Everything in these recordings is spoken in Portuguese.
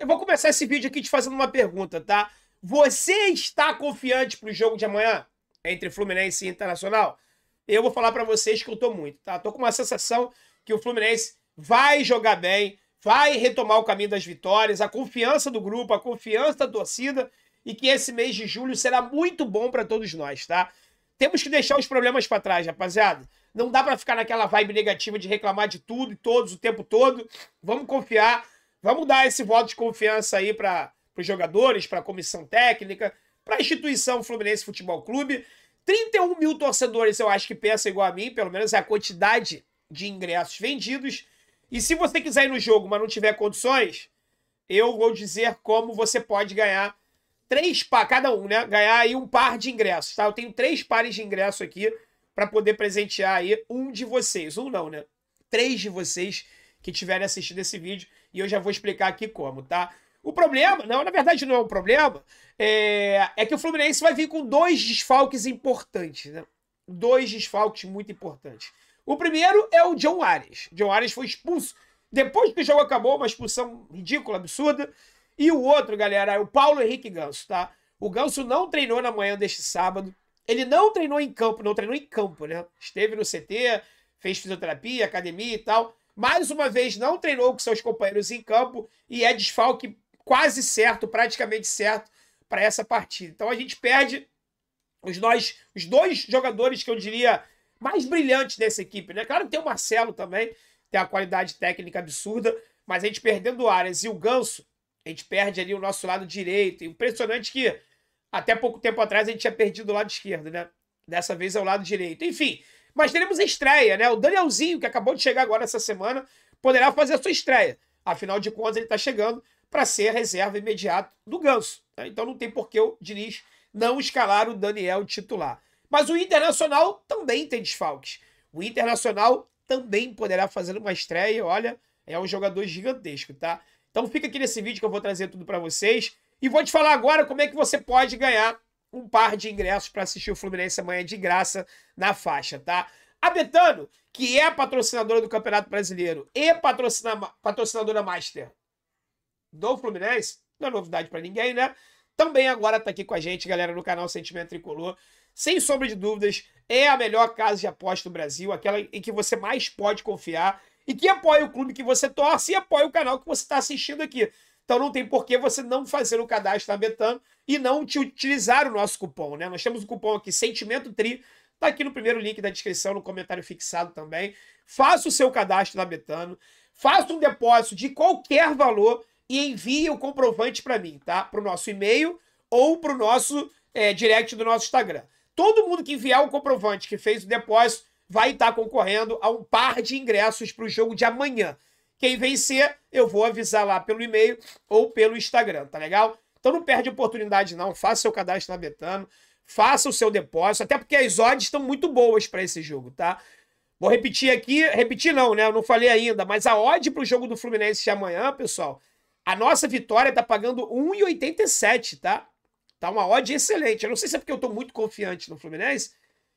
Eu vou começar esse vídeo aqui te fazendo uma pergunta, tá? Você está confiante pro jogo de amanhã? Entre Fluminense e Internacional? Eu vou falar para vocês que eu tô muito, tá? Tô com uma sensação que o Fluminense vai jogar bem, vai retomar o caminho das vitórias, a confiança do grupo, a confiança da torcida e que esse mês de julho será muito bom para todos nós, tá? Temos que deixar os problemas para trás, rapaziada. Não dá para ficar naquela vibe negativa de reclamar de tudo e todos o tempo todo. Vamos confiar Vamos dar esse voto de confiança aí para os jogadores, para a comissão técnica, para a instituição Fluminense Futebol Clube. 31 mil torcedores, eu acho que pensam igual a mim, pelo menos é a quantidade de ingressos vendidos. E se você quiser ir no jogo, mas não tiver condições, eu vou dizer como você pode ganhar três par, cada um, né? Ganhar aí um par de ingressos, tá? Eu tenho três pares de ingresso aqui para poder presentear aí um de vocês. Um não, né? Três de vocês que tiverem assistido esse vídeo. E eu já vou explicar aqui como, tá? O problema, não, na verdade não é um problema, é, é que o Fluminense vai vir com dois desfalques importantes, né? Dois desfalques muito importantes. O primeiro é o John Arias. John Arias foi expulso depois que o jogo acabou, uma expulsão ridícula, absurda. E o outro, galera, é o Paulo Henrique Ganso, tá? O Ganso não treinou na manhã deste sábado. Ele não treinou em campo, não treinou em campo, né? Esteve no CT, fez fisioterapia, academia e tal mais uma vez não treinou com seus companheiros em campo e é desfalque quase certo, praticamente certo, para essa partida. Então a gente perde os, nós, os dois jogadores que eu diria mais brilhantes dessa equipe, né? Claro que tem o Marcelo também, tem a qualidade técnica absurda, mas a gente perdendo o Arias e o Ganso, a gente perde ali o nosso lado direito. Impressionante que até pouco tempo atrás a gente tinha perdido o lado esquerdo, né? Dessa vez é o lado direito. Enfim, mas teremos estreia, né? O Danielzinho, que acabou de chegar agora essa semana, poderá fazer a sua estreia. Afinal de contas, ele está chegando para ser reserva imediata do Ganso. Né? Então não tem por que o Diniz não escalar o Daniel titular. Mas o Internacional também tem desfalques. O Internacional também poderá fazer uma estreia. Olha, é um jogador gigantesco, tá? Então fica aqui nesse vídeo que eu vou trazer tudo para vocês. E vou te falar agora como é que você pode ganhar um par de ingressos para assistir o Fluminense amanhã de graça na faixa, tá? A Betano, que é patrocinadora do Campeonato Brasileiro e patrocina, patrocinadora master do Fluminense, não é novidade para ninguém, né? Também agora tá aqui com a gente, galera, no canal Sentimento Tricolor. Sem sombra de dúvidas, é a melhor casa de aposta do Brasil, aquela em que você mais pode confiar e que apoia o clube que você torce e apoia o canal que você está assistindo aqui. Então não tem por que você não fazer o cadastro na Betano e não te utilizar o nosso cupom, né? Nós temos o um cupom aqui, Sentimento Tri, tá aqui no primeiro link da descrição, no comentário fixado também. Faça o seu cadastro na Betano, faça um depósito de qualquer valor e envie o comprovante para mim, tá? Para o nosso e-mail ou para o nosso é, direct do nosso Instagram. Todo mundo que enviar o comprovante que fez o depósito vai estar tá concorrendo a um par de ingressos para o jogo de amanhã. Quem vencer, eu vou avisar lá pelo e-mail ou pelo Instagram, tá legal? Então não perde oportunidade não, faça seu cadastro na Betano, faça o seu depósito, até porque as odds estão muito boas para esse jogo, tá? Vou repetir aqui, repetir não, né? Eu não falei ainda, mas a odd para o jogo do Fluminense de amanhã, pessoal, a nossa vitória tá pagando 1,87, tá? Tá uma odd excelente. Eu não sei se é porque eu tô muito confiante no Fluminense,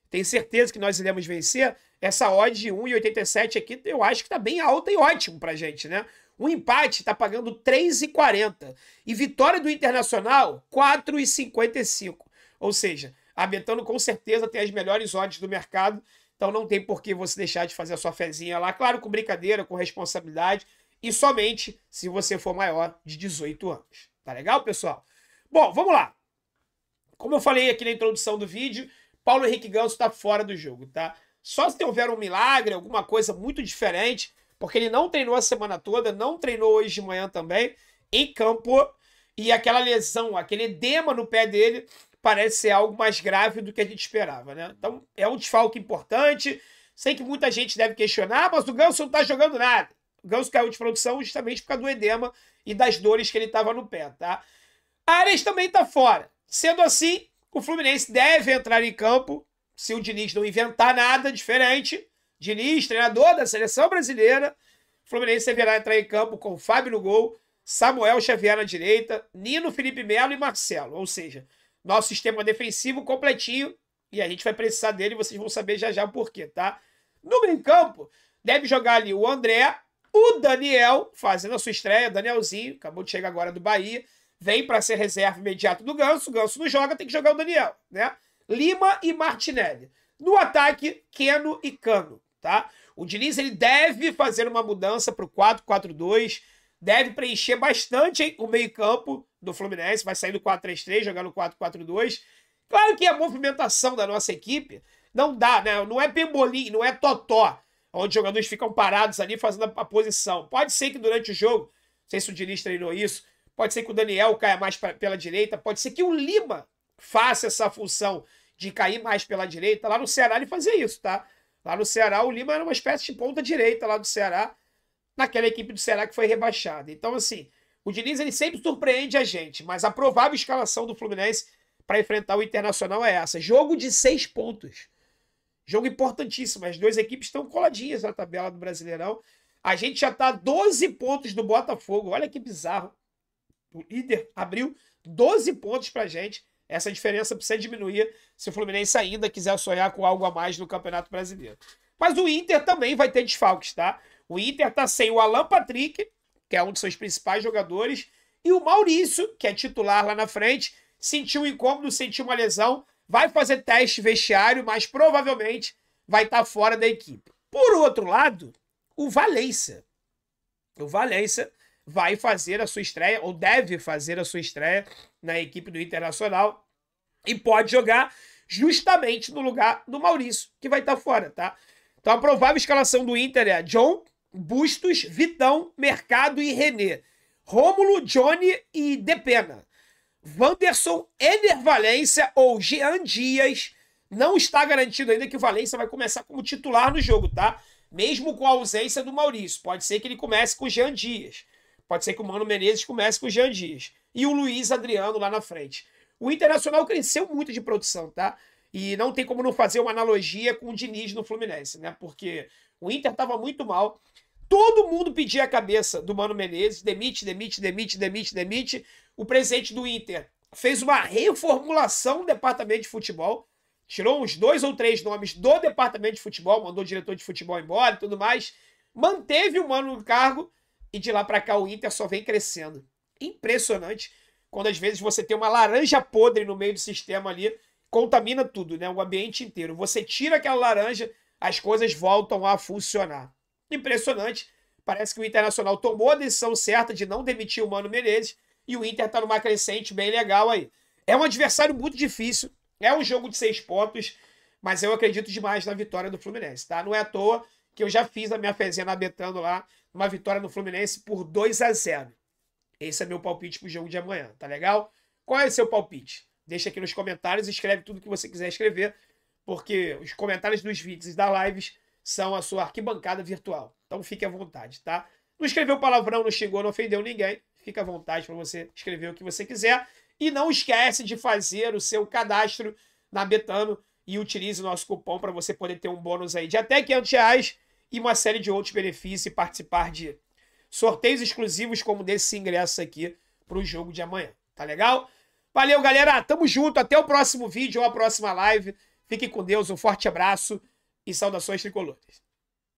tenho certeza que nós iremos vencer, essa odd de 1,87 aqui eu acho que tá bem alta e ótimo pra gente, né? O empate tá pagando 3,40 e vitória do Internacional 4,55. Ou seja, a Betano com certeza tem as melhores odds do mercado, então não tem por que você deixar de fazer a sua fezinha lá, claro, com brincadeira, com responsabilidade e somente se você for maior de 18 anos. Tá legal, pessoal? Bom, vamos lá. Como eu falei aqui na introdução do vídeo, Paulo Henrique Ganso está fora do jogo, tá? Só se houver um milagre, alguma coisa muito diferente, porque ele não treinou a semana toda, não treinou hoje de manhã também, em campo. E aquela lesão, aquele edema no pé dele, parece ser algo mais grave do que a gente esperava, né? Então é um desfalque importante. Sei que muita gente deve questionar, ah, mas o Ganso não tá jogando nada. O Ganso caiu de produção justamente por causa do edema e das dores que ele tava no pé, tá? A Ares também tá fora. Sendo assim, o Fluminense deve entrar em campo se o Diniz não inventar nada diferente, Diniz, treinador da seleção brasileira, o Fluminense deverá entrar em campo com Fábio no gol, Samuel Xavier na direita, Nino Felipe Melo e Marcelo. Ou seja, nosso sistema defensivo completinho e a gente vai precisar dele, vocês vão saber já já o porquê, tá? No meio campo, deve jogar ali o André, o Daniel, fazendo a sua estreia, Danielzinho, acabou de chegar agora do Bahia, vem para ser reserva imediato do Ganso, o Ganso não joga, tem que jogar o Daniel, né? Lima e Martinelli. No ataque, Keno e Cano, tá? O Diniz ele deve fazer uma mudança para o 4-4-2, deve preencher bastante hein, o meio-campo do Fluminense, vai sair do 4-3-3, jogar no 4-4-2. Claro que a movimentação da nossa equipe não dá, né? Não é pembolim, não é totó, onde os jogadores ficam parados ali fazendo a posição. Pode ser que durante o jogo, não sei se o Diniz treinou isso, pode ser que o Daniel caia mais pra, pela direita, pode ser que o Lima faça essa função de cair mais pela direita. Lá no Ceará ele fazia isso, tá? Lá no Ceará o Lima era uma espécie de ponta direita lá do Ceará, naquela equipe do Ceará que foi rebaixada. Então, assim, o Diniz ele sempre surpreende a gente, mas a provável escalação do Fluminense para enfrentar o Internacional é essa: jogo de seis pontos. Jogo importantíssimo. As duas equipes estão coladinhas na tabela do Brasileirão. A gente já está a 12 pontos do Botafogo. Olha que bizarro. O líder abriu 12 pontos para gente. Essa diferença precisa diminuir se o Fluminense ainda quiser sonhar com algo a mais no Campeonato Brasileiro. Mas o Inter também vai ter desfalques, tá? O Inter tá sem o Alan Patrick, que é um de seus principais jogadores, e o Maurício, que é titular lá na frente, sentiu um incômodo, sentiu uma lesão, vai fazer teste vestiário, mas provavelmente vai estar tá fora da equipe. Por outro lado, o Valência. O Valência vai fazer a sua estreia, ou deve fazer a sua estreia na equipe do Internacional e pode jogar justamente no lugar do Maurício, que vai estar tá fora, tá? Então a provável escalação do Inter é John, Bustos, Vitão, Mercado e René. Rômulo, Johnny e Depena. Vanderson, Ener Valência ou Jean Dias. Não está garantido ainda que o Valência vai começar como titular no jogo, tá? Mesmo com a ausência do Maurício. Pode ser que ele comece com o Jean Dias. Pode ser que o Mano Menezes comece com o Jean Dias. E o Luiz Adriano lá na frente. O Internacional cresceu muito de produção, tá? E não tem como não fazer uma analogia com o Diniz no Fluminense, né? Porque o Inter estava muito mal. Todo mundo pedia a cabeça do Mano Menezes. Demite, demite, demite, demite, demite. O presidente do Inter fez uma reformulação do departamento de futebol. Tirou uns dois ou três nomes do departamento de futebol, mandou o diretor de futebol embora e tudo mais. Manteve o Mano no cargo e de lá para cá o Inter só vem crescendo. Impressionante quando às vezes você tem uma laranja podre no meio do sistema ali, contamina tudo, né? O ambiente inteiro. Você tira aquela laranja, as coisas voltam a funcionar. Impressionante. Parece que o Internacional tomou a decisão certa de não demitir o Mano Menezes e o Inter tá numa crescente bem legal aí. É um adversário muito difícil, é um jogo de seis pontos, mas eu acredito demais na vitória do Fluminense, tá? Não é à toa que eu já fiz a minha fezinha na Betano lá, uma vitória no Fluminense por 2 a 0 Esse é meu palpite pro jogo de amanhã, tá legal? Qual é o seu palpite? Deixa aqui nos comentários, escreve tudo que você quiser escrever, porque os comentários dos vídeos e da lives são a sua arquibancada virtual. Então fique à vontade, tá? Não escreveu palavrão, não xingou, não ofendeu ninguém. Fica à vontade para você escrever o que você quiser. E não esquece de fazer o seu cadastro na Betano e utilize o nosso cupom para você poder ter um bônus aí de até 500 reais e uma série de outros benefícios e participar de sorteios exclusivos como desse ingresso aqui para o jogo de amanhã. Tá legal? Valeu, galera. Tamo junto. Até o próximo vídeo ou a próxima live. Fiquem com Deus. Um forte abraço e saudações tricolores.